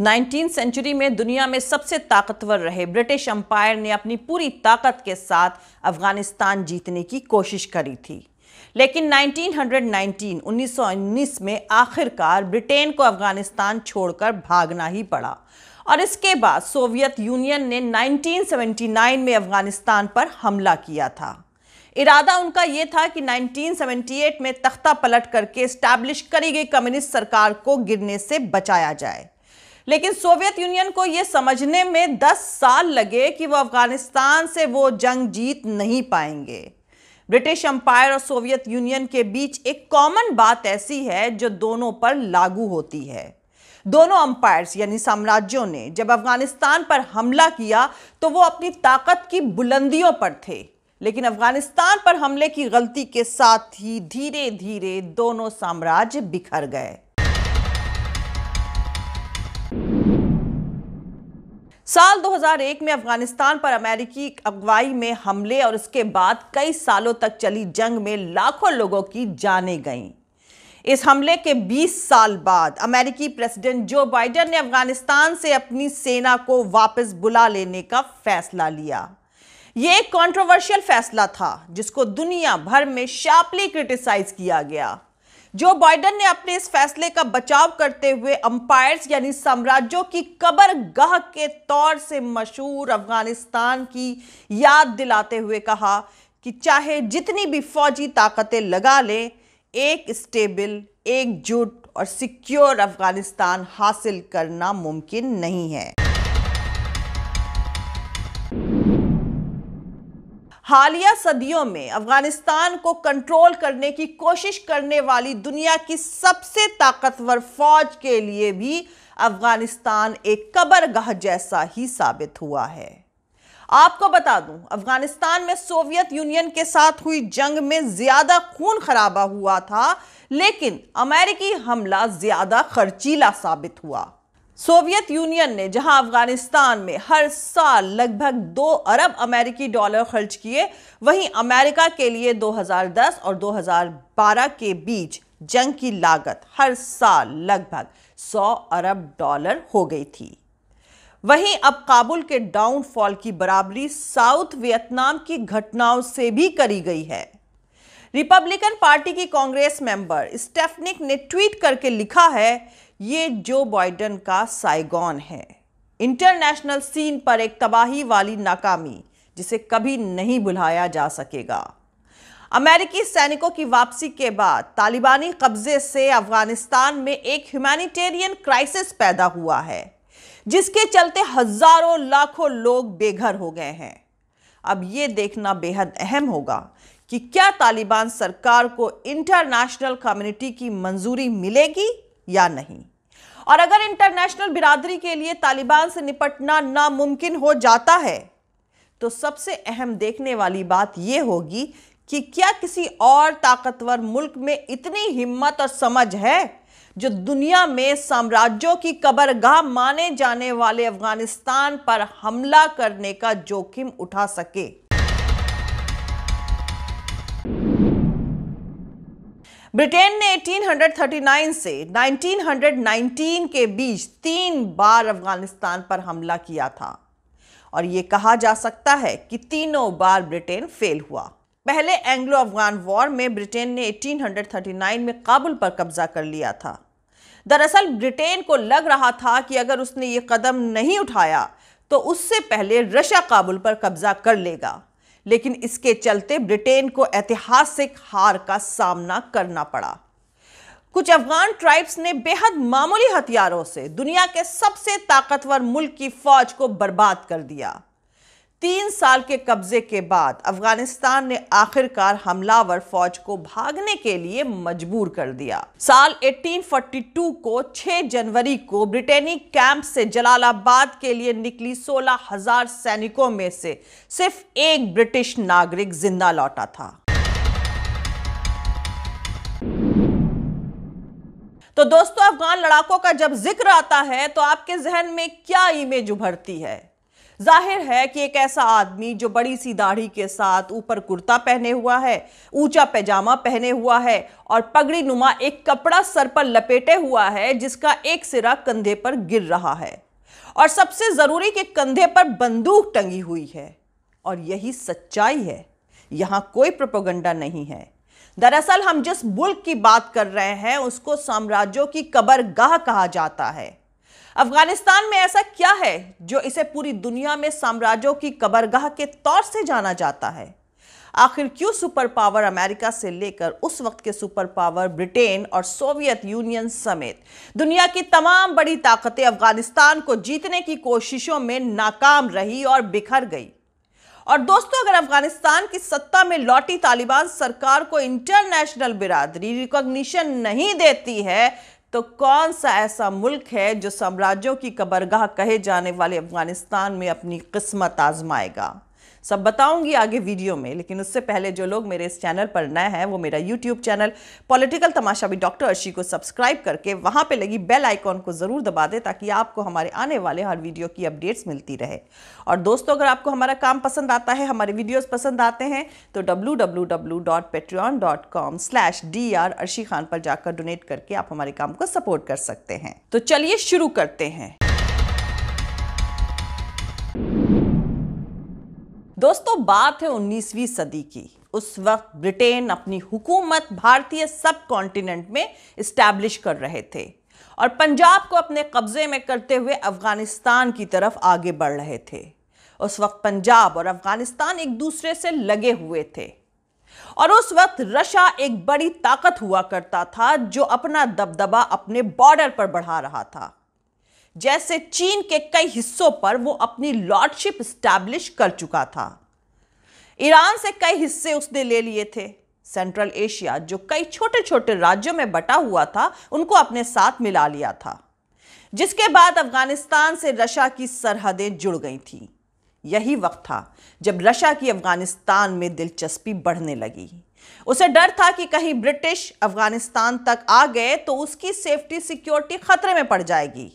nineteen century में दुनिया में सबसे ताकतवर रहे ब्रिटिश अंपायर ने अपनी पूरी ताकत के साथ अफगानिस्तान जीतने की कोशिश करी थी लेकिन 1919 1919 में आखिरकार ब्रिटेन को अफगानिस्तान छोड़कर भागना ही पड़ा और इसके बाद सोवियत यूनियन ने 1979 में अफगानिस्तान पर हमला किया था इरादा उनका ये था कि 1978 में तख्ता पलट करके इस्टेब्लिश करी गई कम्युनिस्ट सरकार को गिरने से बचाया जाए लेकिन सोवियत यूनियन को यह समझने में 10 साल लगे कि वो अफगानिस्तान से वो जंग जीत नहीं पाएंगे ब्रिटिश अंपायर और सोवियत यूनियन के बीच एक कॉमन बात ऐसी है जो दोनों पर लागू होती है दोनों अंपायर्स यानी साम्राज्यों ने जब अफगानिस्तान पर हमला किया तो वो अपनी ताकत की बुलंदियों पर थे लेकिन अफगानिस्तान पर हमले की गलती के साथ ही धीरे धीरे दोनों साम्राज्य बिखर गए साल 2001 में अफगानिस्तान पर अमेरिकी अगुवाई में हमले और उसके बाद कई सालों तक चली जंग में लाखों लोगों की जानें गईं इस हमले के 20 साल बाद अमेरिकी प्रेसिडेंट जो बाइडेन ने अफगानिस्तान से अपनी सेना को वापस बुला लेने का फैसला लिया ये एक कॉन्ट्रोवर्शियल फैसला था जिसको दुनिया भर में शार्पली क्रिटिसाइज किया गया जो बाइडन ने अपने इस फैसले का बचाव करते हुए अंपायर्स यानी साम्राज्यों की कबर गह के तौर से मशहूर अफगानिस्तान की याद दिलाते हुए कहा कि चाहे जितनी भी फौजी ताकतें लगा लें एक स्टेबल एकजुट और सिक्योर अफगानिस्तान हासिल करना मुमकिन नहीं है हालिया सदियों में अफगानिस्तान को कंट्रोल करने की कोशिश करने वाली दुनिया की सबसे ताकतवर फौज के लिए भी अफगानिस्तान एक कबरगाह जैसा ही साबित हुआ है आपको बता दूं अफगानिस्तान में सोवियत यूनियन के साथ हुई जंग में ज्यादा खून खराबा हुआ था लेकिन अमेरिकी हमला ज्यादा खर्चीला साबित हुआ सोवियत यूनियन ने जहां अफगानिस्तान में हर साल लगभग दो अरब अमेरिकी डॉलर खर्च किए वहीं अमेरिका के लिए 2010 और 2012 के बीच जंग की लागत हर साल लगभग 100 अरब डॉलर हो गई थी वहीं अब काबुल के डाउनफॉल की बराबरी साउथ वियतनाम की घटनाओं से भी करी गई है रिपब्लिकन पार्टी की कांग्रेस मेंबर स्टेफनिक ने ट्वीट करके लिखा है ये जो बाइडन का साइगॉन है इंटरनेशनल सीन पर एक तबाही वाली नाकामी जिसे कभी नहीं भुलाया जा सकेगा अमेरिकी सैनिकों की वापसी के बाद तालिबानी कब्जे से अफगानिस्तान में एक ह्यूमैनिटेरियन क्राइसिस पैदा हुआ है जिसके चलते हजारों लाखों लोग बेघर हो गए हैं अब ये देखना बेहद अहम होगा कि क्या तालिबान सरकार को इंटरनेशनल कम्युनिटी की मंजूरी मिलेगी या नहीं और अगर इंटरनेशनल बिरादरी के लिए तालिबान से निपटना नामुमकिन हो जाता है तो सबसे अहम देखने वाली बात यह होगी कि क्या किसी और ताकतवर मुल्क में इतनी हिम्मत और समझ है जो दुनिया में साम्राज्यों की कबरगाह माने जाने वाले अफगानिस्तान पर हमला करने का जोखिम उठा सके ब्रिटेन ने 1839 से 1919 के बीच तीन बार अफगानिस्तान पर हमला किया था और ये कहा जा सकता है कि तीनों बार ब्रिटेन फेल हुआ पहले एंग्लो अफगान वॉर में ब्रिटेन ने 1839 में काबुल पर कब्जा कर लिया था दरअसल ब्रिटेन को लग रहा था कि अगर उसने ये कदम नहीं उठाया तो उससे पहले रशिया काबुल पर कब्जा कर लेगा लेकिन इसके चलते ब्रिटेन को ऐतिहासिक हार का सामना करना पड़ा कुछ अफगान ट्राइब्स ने बेहद मामूली हथियारों से दुनिया के सबसे ताकतवर मुल्क की फौज को बर्बाद कर दिया तीन साल के कब्जे के बाद अफगानिस्तान ने आखिरकार हमलावर फौज को भागने के लिए मजबूर कर दिया साल 1842 को 6 जनवरी को ब्रिटेनी कैंप से जलालाबाद के लिए निकली 16,000 सैनिकों में से सिर्फ एक ब्रिटिश नागरिक जिंदा लौटा था तो दोस्तों अफगान लड़ाकों का जब जिक्र आता है तो आपके जहन में क्या इमेज उभरती है जाहिर है कि एक ऐसा आदमी जो बड़ी सी दाढ़ी के साथ ऊपर कुर्ता पहने हुआ है ऊंचा पैजामा पहने हुआ है और पगड़ी नुमा एक कपड़ा सर पर लपेटे हुआ है जिसका एक सिरा कंधे पर गिर रहा है और सबसे ज़रूरी कि कंधे पर बंदूक टंगी हुई है और यही सच्चाई है यहाँ कोई प्रोपोगंडा नहीं है दरअसल हम जिस मुल्क की बात कर रहे हैं उसको साम्राज्यों की कबर कहा जाता है अफगानिस्तान में ऐसा क्या है जो इसे पूरी दुनिया में साम्राज्यों की कबरगाह के तौर से जाना जाता है आखिर क्यों सुपर पावर अमेरिका से लेकर उस वक्त के सुपर पावर ब्रिटेन और सोवियत यूनियन समेत दुनिया की तमाम बड़ी ताकतें अफगानिस्तान को जीतने की कोशिशों में नाकाम रही और बिखर गई और दोस्तों अगर अफगानिस्तान की सत्ता में लौटी तालिबान सरकार को इंटरनेशनल बिरादरी रिकॉग्निशन नहीं देती है तो कौन सा ऐसा मुल्क है जो साम्राज्यों की कबरगाह कहे जाने वाले अफगानिस्तान में अपनी किस्मत आजमाएगा सब बताऊंगी आगे वीडियो में लेकिन उससे पहले जो लोग मेरे इस चैनल पर नए हैं वो मेरा यूट्यूब चैनल पॉलिटिकल तमाशा भी डॉक्टर अर्शी को सब्सक्राइब करके वहाँ पे लगी बेल आइकॉन को ज़रूर दबा दें ताकि आपको हमारे आने वाले हर वीडियो की अपडेट्स मिलती रहे और दोस्तों अगर आपको हमारा काम पसंद आता है हमारे वीडियोज़ पसंद आते हैं तो डब्ल्यू पर जाकर डोनेट करके आप हमारे काम को सपोर्ट कर सकते हैं तो चलिए शुरू करते हैं दोस्तों बात है 19वीं सदी की उस वक्त ब्रिटेन अपनी हुकूमत भारतीय सब कॉन्टिनेंट में इस्टेब्लिश कर रहे थे और पंजाब को अपने कब्जे में करते हुए अफगानिस्तान की तरफ आगे बढ़ रहे थे उस वक्त पंजाब और अफगानिस्तान एक दूसरे से लगे हुए थे और उस वक्त रशा एक बड़ी ताकत हुआ करता था जो अपना दबदबा अपने बॉर्डर पर बढ़ा रहा था जैसे चीन के कई हिस्सों पर वो अपनी लॉर्डशिप स्टैब्लिश कर चुका था ईरान से कई हिस्से उसने ले लिए थे सेंट्रल एशिया जो कई छोटे छोटे राज्यों में बटा हुआ था उनको अपने साथ मिला लिया था जिसके बाद अफगानिस्तान से रशा की सरहदें जुड़ गई थीं यही वक्त था जब रशा की अफगानिस्तान में दिलचस्पी बढ़ने लगी उसे डर था कि कहीं ब्रिटिश अफगानिस्तान तक आ गए तो उसकी सेफ्टी सिक्योरिटी खतरे में पड़ जाएगी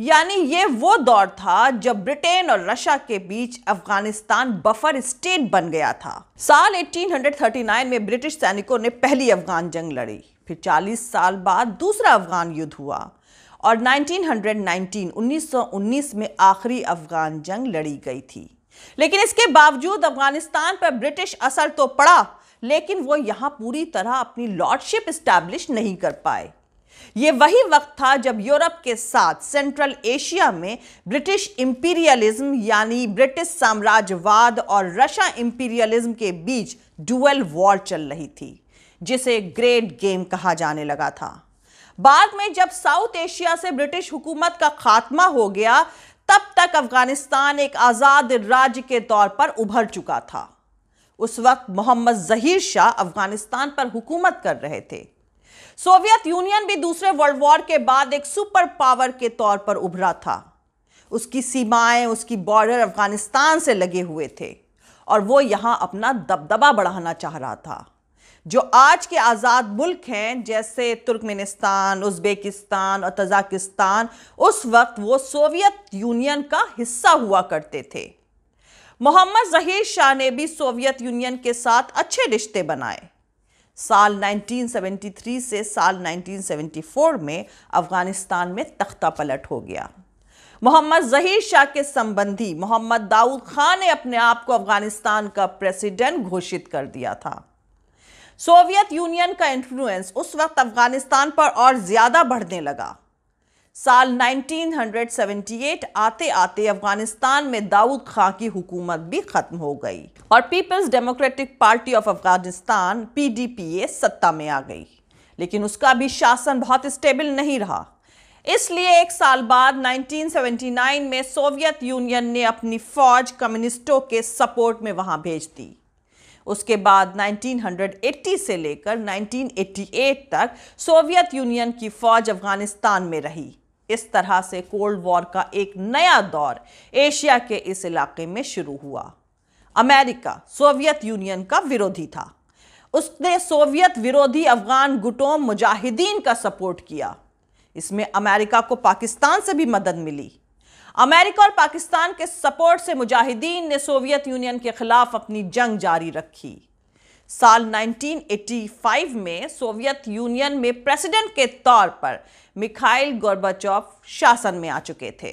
यानी ये वो दौर था जब ब्रिटेन और रशिया के बीच अफगानिस्तान बफर स्टेट बन गया था साल 1839 में ब्रिटिश सैनिकों ने पहली अफगान जंग लड़ी फिर 40 साल बाद दूसरा अफगान युद्ध हुआ और 1919 1919 में आखिरी अफगान जंग लड़ी गई थी लेकिन इसके बावजूद अफगानिस्तान पर ब्रिटिश असर तो पड़ा लेकिन वो यहाँ पूरी तरह अपनी लॉर्डशिप इस्टेब्लिश नहीं कर पाए ये वही वक्त था जब यूरोप के साथ सेंट्रल एशिया में ब्रिटिश इंपीरियलिज्म यानी ब्रिटिश साम्राज्यवाद और रशिया इंपीरियलिज्म के बीच डुअल वॉर चल रही थी जिसे ग्रेट गेम कहा जाने लगा था बाद में जब साउथ एशिया से ब्रिटिश हुकूमत का खात्मा हो गया तब तक अफगानिस्तान एक आज़ाद राज्य के तौर पर उभर चुका था उस वक्त मोहम्मद जहीर शाह अफगानिस्तान पर हुकूमत कर रहे थे सोवियत यूनियन भी दूसरे वर्ल्ड वॉर के बाद एक सुपर पावर के तौर पर उभरा था उसकी सीमाएं उसकी बॉर्डर अफगानिस्तान से लगे हुए थे और वो यहाँ अपना दबदबा बढ़ाना चाह रहा था जो आज के आज़ाद मुल्क हैं जैसे तुर्कमेनिस्तान उज़्बेकिस्तान और तजाकिस्तान उस वक्त वो सोवियत यूनियन का हिस्सा हुआ करते थे मोहम्मद जहीर शाह ने भी सोवियत यूनियन के साथ अच्छे रिश्ते बनाए साल 1973 से साल 1974 में अफगानिस्तान में तख्ता पलट हो गया मोहम्मद जहीर शाह के संबंधी मोहम्मद दाऊद खान ने अपने आप को अफगानिस्तान का प्रेसिडेंट घोषित कर दिया था सोवियत यूनियन का इन्फ्लुएंस उस वक्त अफगानिस्तान पर और ज़्यादा बढ़ने लगा साल 1978 आते आते अफगानिस्तान में दाऊद खां की हुकूमत भी खत्म हो गई और peoples democratic party of Afghanistan PDPA सत्ता में आ गई लेकिन उसका भी शासन बहुत स्टेबल नहीं रहा इसलिए एक साल बाद 1979 में सोवियत यूनियन ने अपनी फौज कम्युनिस्टों के सपोर्ट में वहां भेज दी उसके बाद 1980 से लेकर 1988 तक सोवियत यूनियन की फौज अफगानिस्तान में रही इस तरह से कोल्ड वॉर का एक नया दौर एशिया के इस इलाके में शुरू हुआ अमेरिका सोवियत यूनियन का विरोधी था उसने सोवियत विरोधी अफगान गुटों मुजाहिदीन का सपोर्ट किया इसमें अमेरिका को पाकिस्तान से भी मदद मिली अमेरिका और पाकिस्तान के सपोर्ट से मुजाहिदीन ने सोवियत यूनियन के खिलाफ अपनी जंग जारी रखी साल 1985 में सोवियत यूनियन में प्रेसिडेंट के तौर पर मिखाइल गोरबाचौफ शासन में आ चुके थे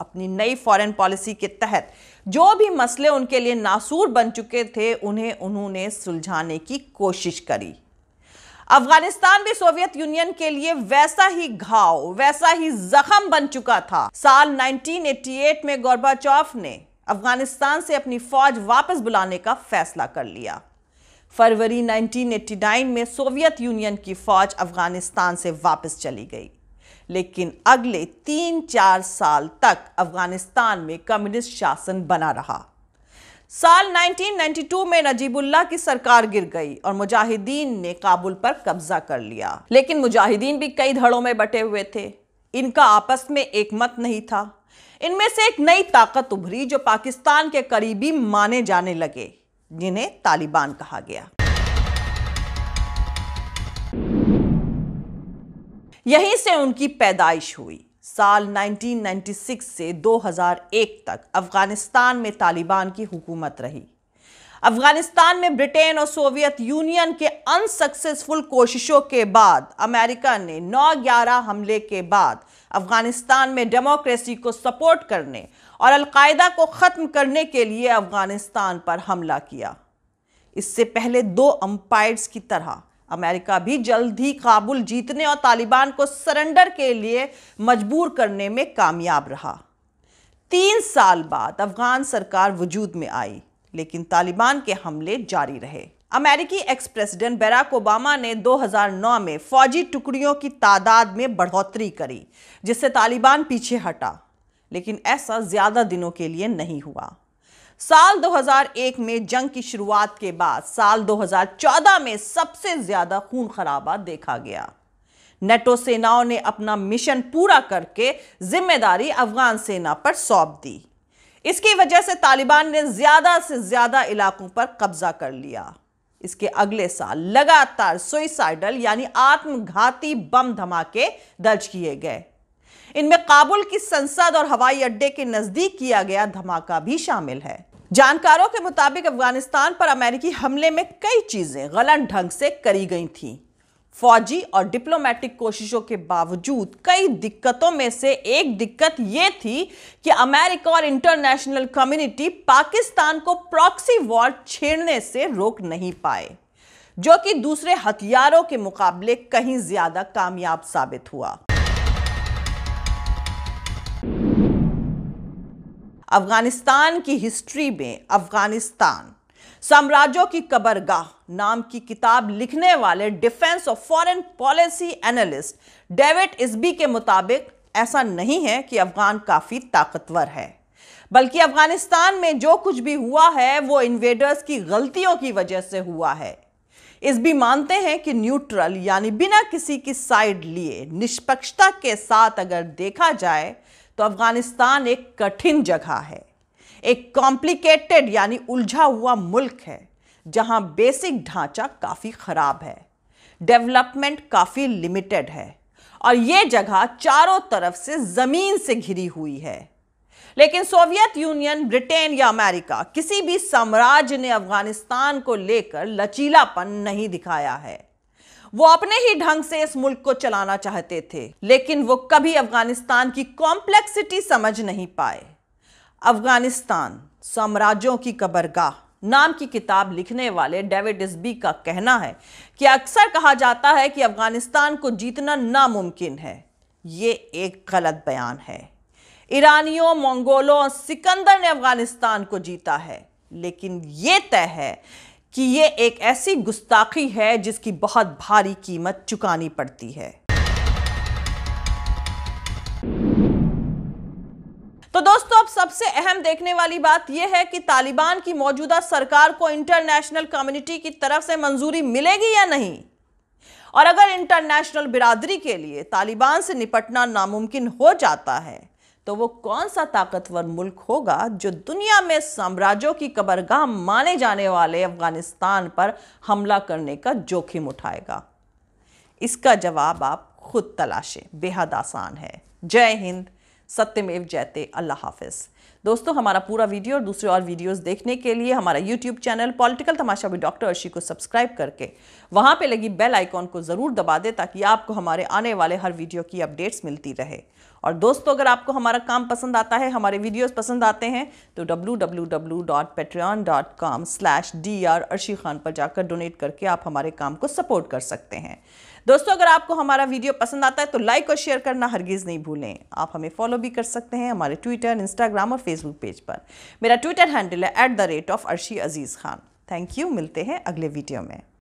अपनी नई फॉरेन पॉलिसी के तहत जो भी मसले उनके लिए नासूर बन चुके थे उन्हें उन्होंने सुलझाने की कोशिश करी अफगानिस्तान भी सोवियत यूनियन के लिए वैसा ही घाव वैसा ही जख्म बन चुका था साल 1988 में गोरबाचौफ ने अफगानिस्तान से अपनी फौज वापस बुलाने का फैसला कर लिया फरवरी 1989 में सोवियत यूनियन की फौज अफगानिस्तान से वापस चली गई लेकिन अगले तीन चार साल तक अफगानिस्तान में कम्युनिस्ट शासन बना रहा साल 1992 में नजीबुल्ला की सरकार गिर गई और मुजाहिदीन ने काबुल पर कब्जा कर लिया लेकिन मुजाहिदीन भी कई धड़ों में बटे हुए थे इनका आपस में एक मत नहीं था इनमें से एक नई ताकत उभरी जो पाकिस्तान के करीबी माने जाने लगे जिन्हें तालिबान कहा गया यहीं से उनकी पैदाइश हुई साल 1996 से 2001 तक अफगानिस्तान में तालिबान की हुकूमत रही अफगानिस्तान में ब्रिटेन और सोवियत यूनियन के अनसक्सेसफुल कोशिशों के बाद अमेरिका ने 9/11 हमले के बाद अफगानिस्तान में डेमोक्रेसी को सपोर्ट करने और अलकायदा को ख़त्म करने के लिए अफ़गानिस्तान पर हमला किया इससे पहले दो अम्पायर्स की तरह अमेरिका भी जल्द ही काबुल जीतने और तालिबान को सरेंडर के लिए मजबूर करने में कामयाब रहा तीन साल बाद अफगान सरकार वजूद में आई लेकिन तालिबान के हमले जारी रहे अमेरिकी एक्स प्रेसिडेंट बराक ओबामा ने 2009 में फौजी टुकड़ियों की तादाद में बढ़ोतरी करी जिससे तालिबान पीछे हटा लेकिन ऐसा ज़्यादा दिनों के लिए नहीं हुआ साल 2001 में जंग की शुरुआत के बाद साल 2014 में सबसे ज़्यादा खून खराबा देखा गया नेटो सेनाओं ने अपना मिशन पूरा करके जिम्मेदारी अफगान सेना पर सौंप दी इसकी वजह से तालिबान ने ज़्यादा से ज़्यादा इलाकों पर कब्जा कर लिया इसके अगले साल लगातार सुइसाइडल यानी आत्मघाती बम धमाके दर्ज किए गए इनमें काबुल की संसद और हवाई अड्डे के नजदीक किया गया धमाका भी शामिल है जानकारों के मुताबिक अफगानिस्तान पर अमेरिकी हमले में कई चीजें गलत ढंग से करी गई थी फौजी और डिप्लोमेटिक कोशिशों के बावजूद कई दिक्कतों में से एक दिक्कत यह थी कि अमेरिका और इंटरनेशनल कम्युनिटी पाकिस्तान को प्रॉक्सी वॉर छेड़ने से रोक नहीं पाए जो कि दूसरे हथियारों के मुकाबले कहीं ज्यादा कामयाब साबित हुआ अफगानिस्तान की हिस्ट्री में अफगानिस्तान साम्राज्यों की कबरगाह नाम की किताब लिखने वाले डिफेंस और foreign policy analyst David Isby के मुताबिक ऐसा नहीं है कि अफगान काफ़ी ताकतवर है बल्कि अफगानिस्तान में जो कुछ भी हुआ है वो इन्वेडर्स की गलतियों की वजह से हुआ है इस भी मानते हैं कि न्यूट्रल यानी बिना किसी की साइड लिए निष्पक्षता के साथ अगर देखा जाए तो अफगानिस्तान एक कठिन जगह है एक कॉम्प्लिकेटेड यानी उलझा हुआ मुल्क है जहां बेसिक ढांचा काफ़ी ख़राब है डेवलपमेंट काफ़ी लिमिटेड है और यह जगह चारों तरफ से ज़मीन से घिरी हुई है लेकिन सोवियत यूनियन ब्रिटेन या अमेरिका किसी भी साम्राज्य ने अफगानिस्तान को लेकर लचीलापन नहीं दिखाया है वो अपने ही ढंग से इस मुल्क को चलाना चाहते थे लेकिन वो कभी अफगानिस्तान की कॉम्प्लेक्सिटी समझ नहीं पाए अफगानिस्तान साम्राज्यों की कबरगाह नाम की किताब लिखने वाले डेविड इसबी का कहना है कि अक्सर कहा जाता है कि अफगानिस्तान को जीतना नामुमकिन है ये एक गलत बयान है ईरानियों मंगोलों और सिकंदर ने अफगानिस्तान को जीता है लेकिन ये तय है कि ये एक ऐसी गुस्ताखी है जिसकी बहुत भारी कीमत चुकानी पड़ती है तो दोस्तों अब सबसे अहम देखने वाली बात यह है कि तालिबान की मौजूदा सरकार को इंटरनेशनल कम्युनिटी की तरफ से मंजूरी मिलेगी या नहीं और अगर इंटरनेशनल बिरादरी के लिए तालिबान से निपटना नामुमकिन हो जाता है तो वो कौन सा ताकतवर मुल्क होगा जो दुनिया में साम्राज्यों की कबरगाह माने जाने वाले अफगानिस्तान पर हमला करने का जोखिम उठाएगा इसका जवाब आप खुद तलाशें बेहद आसान है जय हिंद सत्यमेव जयते अल्लाह हाफिज़ दोस्तों हमारा पूरा वीडियो और दूसरे और वीडियोस देखने के लिए हमारा यूट्यूब चैनल पॉलिटिकल तमाशा भी डॉक्टर अर्शी को सब्सक्राइब करके वहां पर लगी बेल आइकॉन को ज़रूर दबा दे ताकि आपको हमारे आने वाले हर वीडियो की अपडेट्स मिलती रहे और दोस्तों अगर आपको हमारा काम पसंद आता है हमारे वीडियोज पसंद आते हैं तो डब्ल्यू खान पर जाकर डोनेट करके आप हमारे काम को सपोर्ट कर सकते हैं दोस्तों अगर आपको हमारा वीडियो पसंद आता है तो लाइक और शेयर करना हरगिज़ नहीं भूलें आप हमें फॉलो भी कर सकते हैं हमारे ट्विटर इंस्टाग्राम और फेसबुक पेज पर मेरा ट्विटर हैंडल है at the rate of Arshi Aziz Khan thank you मिलते हैं अगले वीडियो में